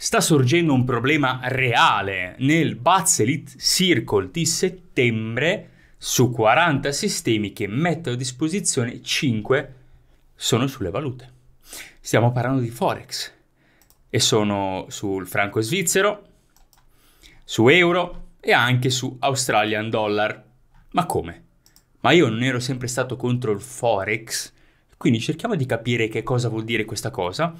Sta sorgendo un problema reale nel Buzz Elite Circle di settembre su 40 sistemi che mettono a disposizione 5 sono sulle valute. Stiamo parlando di Forex e sono sul franco svizzero, su euro e anche su Australian dollar. Ma come? Ma io non ero sempre stato contro il Forex, quindi cerchiamo di capire che cosa vuol dire questa cosa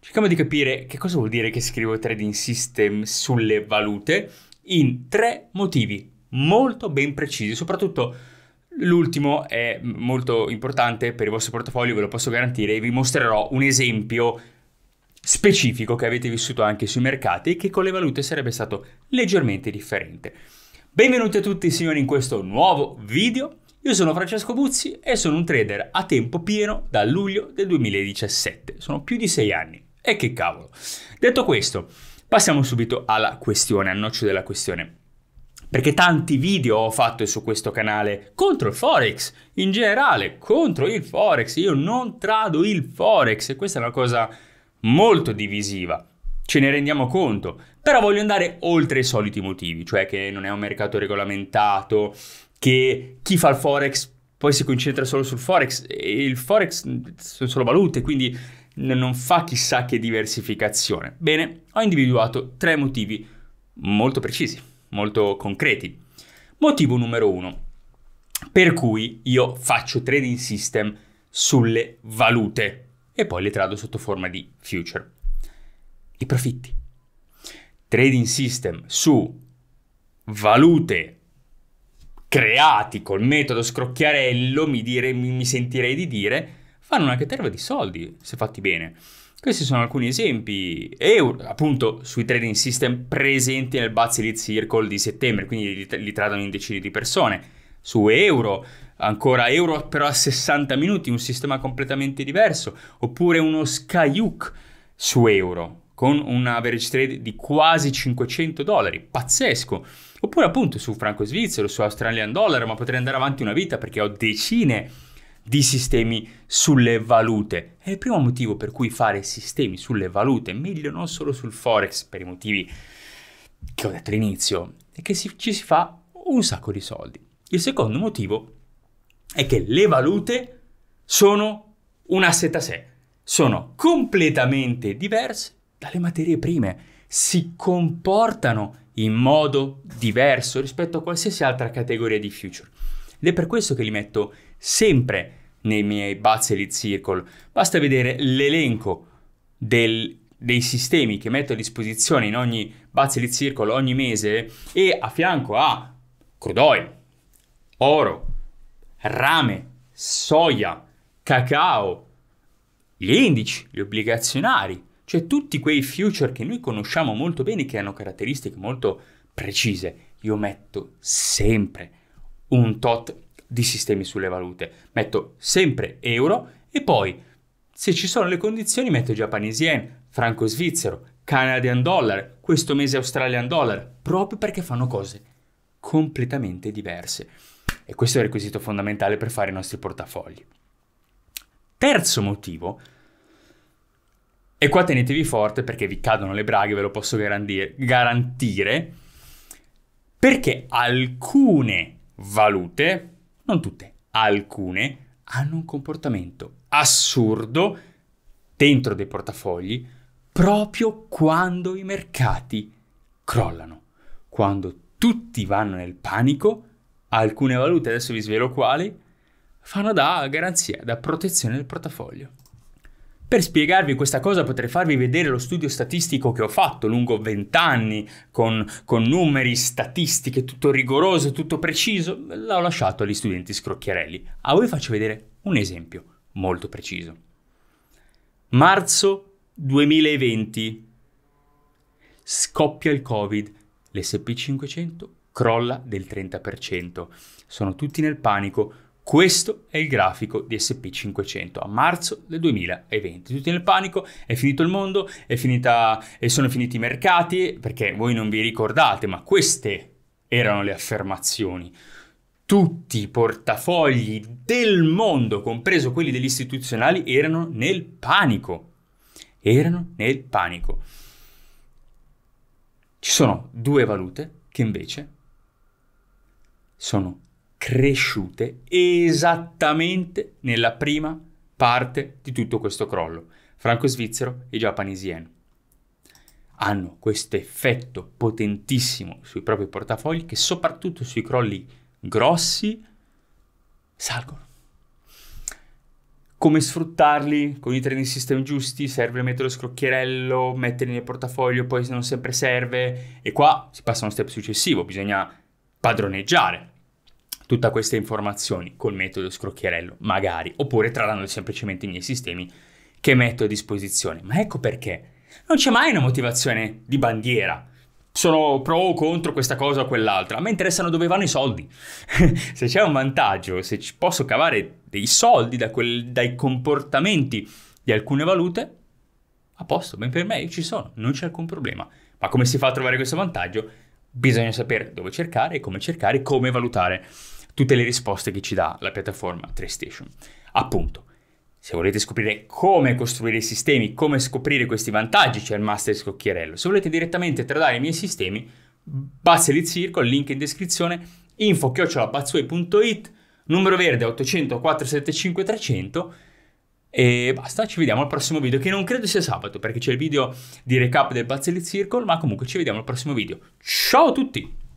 Cerchiamo di capire che cosa vuol dire che scrivo trading system sulle valute in tre motivi molto ben precisi, soprattutto l'ultimo è molto importante per il vostro portafoglio, ve lo posso garantire, e vi mostrerò un esempio specifico che avete vissuto anche sui mercati e che con le valute sarebbe stato leggermente differente. Benvenuti a tutti signori in questo nuovo video. Io sono Francesco Buzzi e sono un trader a tempo pieno da luglio del 2017. Sono più di sei anni. E che cavolo. Detto questo, passiamo subito alla questione, al noccio della questione perché tanti video ho fatto su questo canale contro il forex, in generale contro il forex, io non trado il forex e questa è una cosa molto divisiva. Ce ne rendiamo conto, però voglio andare oltre i soliti motivi, cioè che non è un mercato regolamentato, che chi fa il forex poi si concentra solo sul forex e il forex mm, sono solo valute, quindi non fa chissà che diversificazione. Bene, ho individuato tre motivi molto precisi, molto concreti. Motivo numero uno, per cui io faccio trading system sulle valute e poi le trado sotto forma di future. I profitti. Trading system su valute creati col metodo scrocchiarello, mi, dire, mi, mi sentirei di dire, fanno una caterva di soldi se fatti bene. Questi sono alcuni esempi, e appunto sui trading system presenti nel Bazzi Lead Circle di settembre, quindi li, li tradano in decine di persone. Su euro, ancora euro però a 60 minuti, un sistema completamente diverso, oppure uno Skyhook su euro, con un average trade di quasi 500 dollari, pazzesco. Oppure appunto su franco svizzero, su Australian dollar, ma potrei andare avanti una vita perché ho decine di sistemi sulle valute. È il primo motivo per cui fare sistemi sulle valute, meglio non solo sul forex, per i motivi che ho detto all'inizio, è che si, ci si fa un sacco di soldi. Il secondo motivo è che le valute sono un asset a sé, sono completamente diverse dalle materie prime, si comportano in modo diverso rispetto a qualsiasi altra categoria di future. Ed è per questo che li metto sempre nei miei Bazzeli Circle. Basta vedere l'elenco del, dei sistemi che metto a disposizione in ogni Bazzeli Circle ogni mese e a fianco a crude oil, oro, rame, soia, cacao, gli indici, gli obbligazionari, cioè tutti quei future che noi conosciamo molto bene, che hanno caratteristiche molto precise, io metto sempre un tot di sistemi sulle valute. Metto sempre euro e poi, se ci sono le condizioni, metto Japanese yen, franco svizzero, Canadian dollar, questo mese Australian dollar, proprio perché fanno cose completamente diverse. E questo è il requisito fondamentale per fare i nostri portafogli. Terzo motivo e qua tenetevi forte perché vi cadono le braghe, ve lo posso garantire, garantire perché alcune valute, non tutte, alcune, hanno un comportamento assurdo dentro dei portafogli proprio quando i mercati crollano, quando tutti vanno nel panico, alcune valute, adesso vi svelo quali, fanno da garanzia, da protezione del portafoglio. Per spiegarvi questa cosa potrei farvi vedere lo studio statistico che ho fatto lungo vent'anni con, con, numeri, statistiche, tutto rigoroso, tutto preciso. L'ho lasciato agli studenti scrocchiarelli. A voi faccio vedere un esempio molto preciso. Marzo 2020 scoppia il Covid, l'SP500 crolla del 30%. Sono tutti nel panico questo è il grafico di SP500 a marzo del 2020. Tutti nel panico, è finito il mondo, finita, sono finiti i mercati, perché voi non vi ricordate, ma queste erano le affermazioni. Tutti i portafogli del mondo, compreso quelli degli istituzionali, erano nel panico. Erano nel panico. Ci sono due valute che invece sono cresciute esattamente nella prima parte di tutto questo crollo, franco-svizzero e Japanese yen. Hanno questo effetto potentissimo sui propri portafogli che soprattutto sui crolli grossi salgono. Come sfruttarli con i trading system giusti? Serve mettere lo scrocchierello, metterli nel portafoglio, poi non sempre serve. E qua si passa a uno step successivo, bisogna padroneggiare tutte queste informazioni col metodo scrocchiarello, magari, oppure tradando semplicemente i miei sistemi che metto a disposizione. Ma ecco perché non c'è mai una motivazione di bandiera. Sono pro o contro questa cosa o quell'altra. A me interessano dove vanno i soldi. se c'è un vantaggio, se posso cavare dei soldi da quel, dai comportamenti di alcune valute, a posto, ben per me, ci sono, non c'è alcun problema. Ma come si fa a trovare questo vantaggio? Bisogna sapere dove cercare, come cercare, come valutare tutte le risposte che ci dà la piattaforma TradeStation. Appunto, se volete scoprire come costruire i sistemi, come scoprire questi vantaggi, c'è il Master Scocchiarello. Se volete direttamente tradare i miei sistemi, Bazzel il Circo, link in descrizione, info chiocciolabazzuei.it, numero verde 800 475 300 e basta, ci vediamo al prossimo video, che non credo sia sabato perché c'è il video di recap del Bazzel Circle, ma comunque ci vediamo al prossimo video. Ciao a tutti!